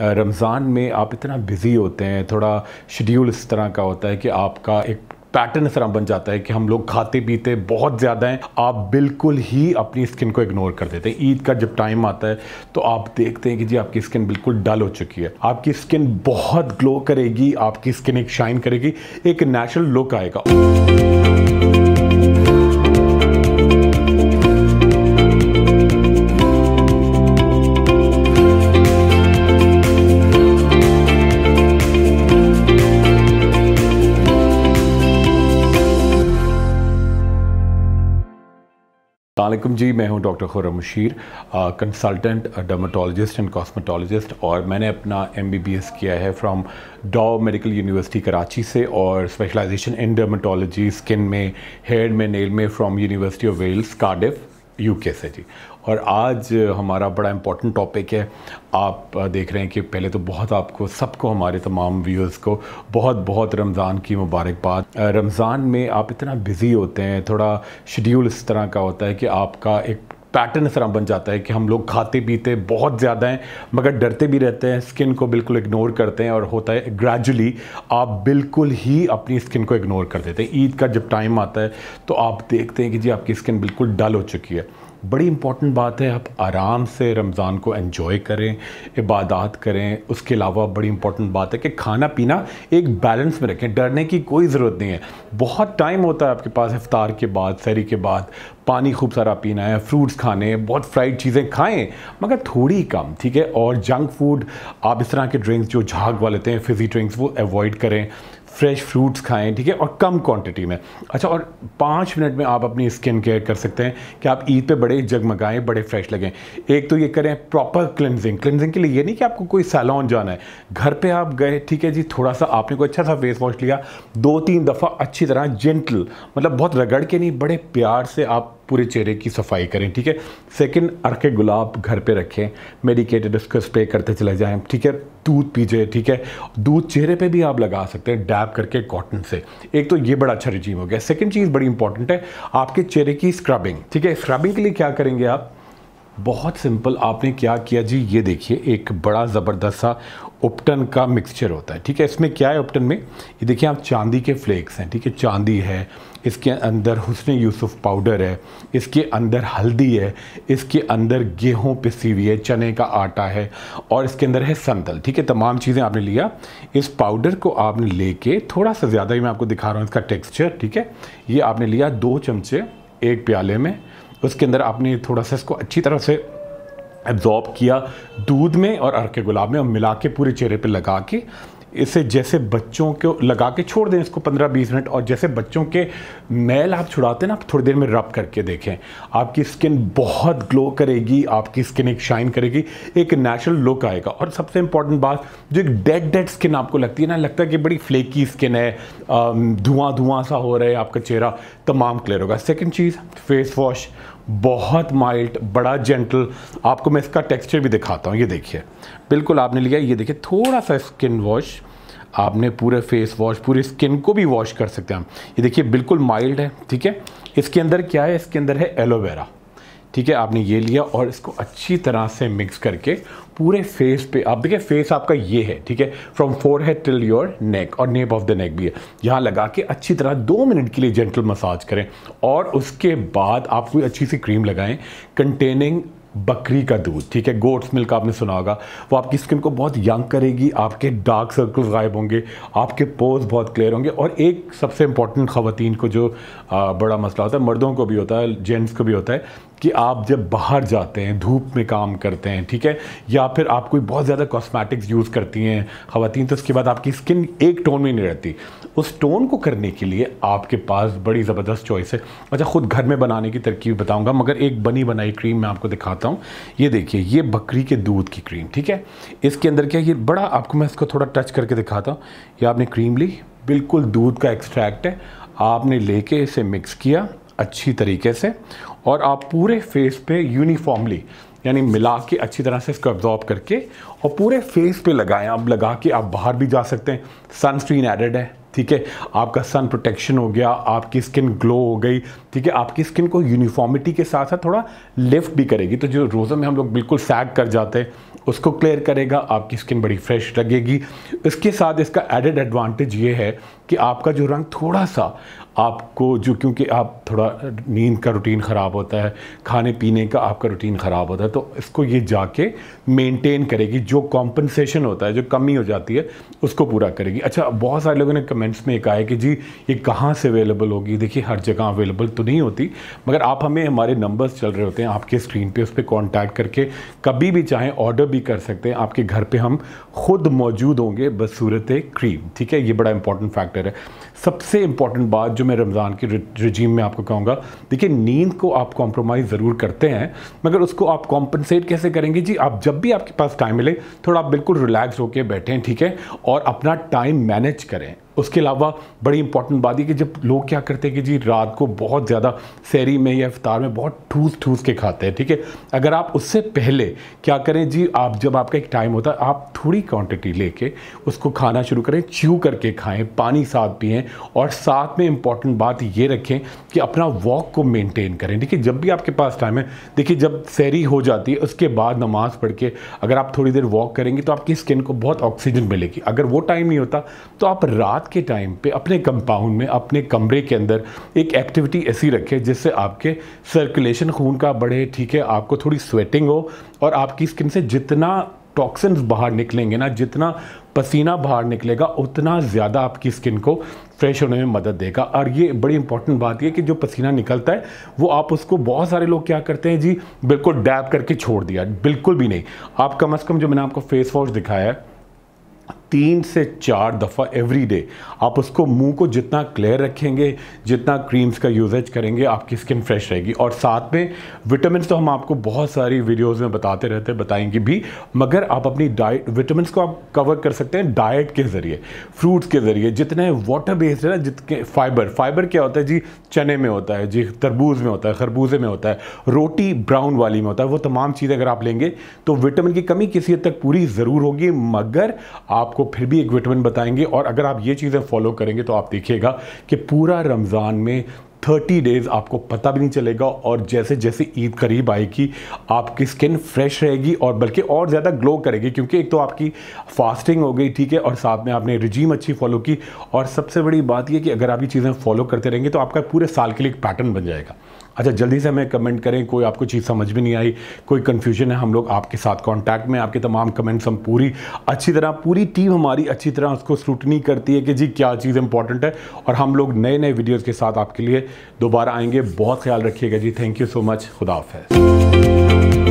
रमज़ान में आप इतना बिज़ी होते हैं थोड़ा शेड्यूल इस तरह का होता है कि आपका एक पैटर्न इस तरह बन जाता है कि हम लोग खाते पीते बहुत ज़्यादा हैं आप बिल्कुल ही अपनी स्किन को इग्नोर कर देते हैं ईद का जब टाइम आता है तो आप देखते हैं कि जी आपकी स्किन बिल्कुल डल हो चुकी है आपकी स्किन बहुत ग्लो करेगी आपकी स्किन एक शाइन करेगी एक नेचुरल लुक आएगा अल्लाम जी मैं हूं doctor Khurram Mashir consultant dermatologist and cosmetologist और मैंने अपना एस किया है फ्रॉम डॉ मेडिकल यूनिवर्सिटी कराची से और स्पेशलाइजेशन इन डर्माटोलॉजी स्किन में हेयर में नेल में from university of Wales Cardiff UK से जी और आज हमारा बड़ा इम्पोर्टेंट टॉपिक है आप देख रहे हैं कि पहले तो बहुत आपको सबको हमारे तमाम व्यूअर्स को बहुत बहुत रमज़ान की मुबारकबाद रमज़ान में आप इतना बिज़ी होते हैं थोड़ा शेड्यूल इस तरह का होता है कि आपका एक पैटर्न तरह बन जाता है कि हम लोग खाते पीते बहुत ज़्यादा हैं मगर डरते भी रहते हैं स्किन को बिल्कुल इग्नोर करते हैं और होता है ग्रेजुअली आप बिल्कुल ही अपनी स्किन को इग्नोर कर देते हैं ईद का जब टाइम आता है तो आप देखते हैं कि जी आपकी स्किन बिल्कुल डल हो चुकी है बड़ी इंपॉर्टेंट बात है आप आराम से रमज़ान को एंजॉय करें इबादत करें उसके अलावा बड़ी इंपॉर्टेंट बात है कि खाना पीना एक बैलेंस में रखें डरने की कोई ज़रूरत नहीं है बहुत टाइम होता है आपके पास इफ्तार के बाद सैरी के बाद पानी खूब सारा पीना है फ्रूट्स खाने बहुत फ्राइड चीज़ें खाएं मगर थोड़ी कम ठीक है और जंक फूड आप इस तरह के ड्रिंक्स जो झाग वाले हैं फिजी ड्रिंक्स वो अवॉइड करें फ्रेश फ्रूट्स खाएं ठीक है और कम क्वांटिटी में अच्छा और पाँच मिनट में आप अपनी स्किन केयर कर सकते हैं कि आप ईद पे बड़े जगमगाएं बड़े फ्रेश लगें एक तो ये करें प्रॉपर क्लिनजिंग क्लिनजिंग के लिए ये नहीं कि आपको कोई सैलॉन जाना है घर पे आप गए ठीक है जी थोड़ा सा आपने कोई अच्छा सा फेस वॉश लिया दो तीन दफ़ा अच्छी तरह जेंटल मतलब बहुत रगड़ के नहीं बड़े प्यार से आप पूरे चेहरे की सफाई करें ठीक है सेकंड अरके गुलाब घर पे रखें मेडिकेटेड उसको स्प्रे करते चले जाएं ठीक है दूध पीजिए ठीक है दूध चेहरे पे भी आप लगा सकते हैं डैब करके कॉटन से एक तो ये बड़ा अच्छा रिजीम हो गया सेकेंड चीज़ बड़ी इंपॉर्टेंट है आपके चेहरे की स्क्रबिंग ठीक है स्क्रबिंग के लिए क्या करेंगे आप बहुत सिंपल आपने क्या किया जी ये देखिए एक बड़ा ज़बरदस्त सा उपटन का मिक्सचर होता है ठीक है इसमें क्या है उपटन में ये देखिए आप चांदी के फ्लेक्स हैं ठीक है चांदी है इसके अंदर हुसन यूसुफ पाउडर है इसके अंदर हल्दी है इसके अंदर गेहूं पिसी हुई है चने का आटा है और इसके अंदर है संतल ठीक है तमाम चीज़ें आपने लिया इस पाउडर को आपने लेके थोड़ा सा ज़्यादा ही मैं आपको दिखा रहा हूँ इसका टेक्स्चर ठीक है ये आपने लिया दो चमचे एक प्याले में उसके अंदर आपने थोड़ा सा इसको अच्छी तरह से एब्जॉर्ब किया दूध में और के गुलाब में और मिला के पूरे चेहरे पे लगा के इसे जैसे बच्चों को लगा के छोड़ दें इसको 15-20 मिनट और जैसे बच्चों के मैल आप छुड़ाते ना आप थोड़ी देर में रब करके देखें आपकी स्किन बहुत ग्लो करेगी आपकी स्किन एक शाइन करेगी एक नेचुरल लुक आएगा और सबसे इंपॉर्टेंट बात जो एक डेड डेड स्किन आपको लगती है ना लगता है कि बड़ी फ्लेकी स्किन है धुआं धुआं सा हो रहा है आपका चेहरा तमाम क्लियर होगा सेकेंड चीज़ फेस वॉश बहुत माइल्ड बड़ा जेंटल आपको मैं इसका टेक्सचर भी दिखाता हूँ ये देखिए बिल्कुल आपने लिया ये देखिए थोड़ा सा स्किन वॉश आपने पूरे फेस वॉश पूरी स्किन को भी वॉश कर सकते हैं हम ये देखिए बिल्कुल माइल्ड है ठीक है इसके अंदर क्या है इसके अंदर है एलोवेरा ठीक है आपने ये लिया और इसको अच्छी तरह से मिक्स करके पूरे फेस पे आप देखिए फेस आपका ये है ठीक है from forehead till your neck और नेप ऑफ द नेक भी है यहाँ लगा के अच्छी तरह दो मिनट के लिए जेंटल मसाज करें और उसके बाद आप कोई अच्छी सी क्रीम लगाएं कंटेनिंग बकरी का दूध ठीक है गोट्स मिल्क आपने सुना होगा वो आपकी स्किन को बहुत यंग करेगी आपके डार्क सर्कल्स गायब होंगे आपके पोज बहुत क्लियर होंगे और एक सबसे इंपॉर्टेंट ख़वान को जो आ, बड़ा मसला होता है मर्दों को भी होता है जेंट्स को भी होता है कि आप जब बाहर जाते हैं धूप में काम करते हैं ठीक है या फिर आप कोई बहुत ज़्यादा कॉस्मेटिक्स यूज़ करती हैं ख़वान तो उसके बाद आपकी स्किन एक टोन में नहीं रहती उस टोन को करने के लिए आपके पास बड़ी ज़बरदस्त चॉइस है अच्छा ख़ुद घर में बनाने की तरकीब बताऊँगा मगर एक बनी बनाई क्रीम मैं आपको दिखाता दिखाता हूँ ये देखिए ये बकरी के दूध की क्रीम ठीक है इसके अंदर क्या ये बड़ा आपको मैं इसको थोड़ा टच करके दिखाता हूँ ये आपने क्रीम ली बिल्कुल दूध का एक्सट्रैक्ट है आपने लेके इसे मिक्स किया अच्छी तरीके से और आप पूरे फेस पे यूनिफॉर्मली यानी मिला के अच्छी तरह से इसको एब्जॉर्ब करके और पूरे फेस पे लगाएं आप लगा के आप बाहर भी जा सकते हैं सनस्क्रीन एडेड है ठीक है आपका सन प्रोटेक्शन हो गया आपकी स्किन ग्लो हो गई ठीक है आपकी स्किन को यूनिफॉर्मिटी के साथ साथ थोड़ा लिफ्ट भी करेगी तो जो रोज़ा में हम लोग बिल्कुल सैग कर जाते हैं उसको क्लियर करेगा आपकी स्किन बड़ी फ्रेश लगेगी इसके साथ इसका एडेड एडवांटेज ये है कि आपका जो रंग थोड़ा सा आपको जो क्योंकि आप थोड़ा नींद का रूटीन ख़राब होता है खाने पीने का आपका रूटीन ख़राब होता है तो इसको ये जाके मेंटेन करेगी जो कॉम्पनसेशन होता है जो कमी हो जाती है उसको पूरा करेगी अच्छा बहुत सारे लोगों ने कमेंट्स में कहा है कि जी ये कहाँ से अवेलेबल होगी देखिए हर जगह अवेलेबल तो नहीं होती मगर आप हमें हमारे नंबर्स चल रहे होते हैं आपके स्क्रीन पर उस पर कॉन्टैक्ट करके कभी भी चाहें ऑर्डर भी कर सकते हैं आपके घर पर हम खुद मौजूद होंगे बसूरत क्रीम ठीक है ये बड़ा इंपॉर्टेंट फैक्ट फैक्टर है सबसे इंपॉर्टेंट बात जो मैं रमज़ान के रजीम में आपको कहूँगा देखिए नींद को आप कॉम्प्रोमाइज़ ज़रूर करते हैं मगर उसको आप कॉम्पनसेट कैसे करेंगे जी आप जब भी आपके पास टाइम मिले थोड़ा आप बिल्कुल रिलैक्स होकर बैठें ठीक है और अपना टाइम मैनेज करें उसके अलावा बड़ी इंपॉर्टेंट बात है कि जब लोग क्या करते हैं कि जी रात को बहुत ज़्यादा सैरी में या इफ्तार में बहुत ठूस ठूस के खाते हैं ठीक है अगर आप उससे पहले क्या करें जी आप जब आपका एक टाइम होता है आप थोड़ी क्वांटिटी लेके उसको खाना शुरू करें च्यू करके खाएं पानी साथ पिएँ और साथ में इंपॉर्टेंट बात ये रखें कि अपना वॉक को मेनटेन करें ठीक है जब भी आपके पास टाइम है देखिए जब सैरी हो जाती है उसके बाद नमाज़ पढ़ के अगर आप थोड़ी देर वॉक करेंगे तो आपकी स्किन को बहुत ऑक्सीजन मिलेगी अगर वो टाइम नहीं होता तो आप रात के टाइम पे अपने कंपाउंड में अपने कमरे के अंदर एक एक्टिविटी ऐसी रखें जिससे आपके सर्कुलेशन खून का बढ़े ठीक है आपको थोड़ी स्वेटिंग हो और आपकी स्किन से जितना टॉक्सिन्स बाहर निकलेंगे ना जितना पसीना बाहर निकलेगा उतना ज़्यादा आपकी स्किन को फ्रेश होने में मदद देगा और ये बड़ी इंपॉर्टेंट बात यह कि जो पसीना निकलता है वो आप उसको बहुत सारे लोग क्या करते हैं जी बिल्कुल डैब करके छोड़ दिया बिल्कुल भी नहीं आप कम अज़ कम जो मैंने आपको फेस वॉश दिखाया है तीन से चार दफ़ा एवरी डे आप उसको मुंह को जितना क्लियर रखेंगे जितना क्रीम्स का यूजेज करेंगे आपकी स्किन फ्रेश रहेगी और साथ में विटामिन तो हम आपको बहुत सारी वीडियोस में बताते रहते हैं बताएंगे भी मगर आप अपनी डाइट विटामिन को आप कवर कर सकते हैं डाइट के ज़रिए फ्रूट्स के ज़रिए जितने वाटर बेस्ड है ना जितने फाइबर फाइबर क्या होता है जी चने में होता है जी तरबूज में होता है खरबूजे में होता है रोटी ब्राउन वाली में होता है वो तमाम चीज़ें अगर आप लेंगे तो विटामिन की कमी किसी हद तक पूरी ज़रूर होगी मगर आप आपको फिर भी एक विटमिन बताएंगे और अगर आप ये चीज़ें फॉलो करेंगे तो आप देखिएगा कि पूरा रमज़ान में थर्टी डेज़ आपको पता भी नहीं चलेगा और जैसे जैसे ईद करीब आएगी आपकी स्किन फ्रेश रहेगी और बल्कि और ज़्यादा ग्लो करेगी क्योंकि एक तो आपकी फास्टिंग हो गई ठीक है और साथ में आपने रिजीम अच्छी फॉलो की और सबसे बड़ी बात यह कि अगर आप ये चीज़ें फॉलो करते रहेंगे तो आपका पूरे साल के लिए एक पैटर्न बन जाएगा अच्छा जल्दी से हमें कमेंट करें कोई आपको चीज़ समझ भी नहीं आई कोई कन्फ्यूजन है हम लोग आपके साथ कॉन्टैक्ट में आपके तमाम कमेंट्स हम पूरी अच्छी तरह पूरी टीम हमारी अच्छी तरह उसको स्क्रूटनी करती है कि जी क्या चीज़ इंपॉर्टेंट है और हम लोग नए नए वीडियोज़ के साथ आपके लिए दोबारा आएंगे बहुत ख्याल रखिएगा जी थैंक यू सो मच खुदाफ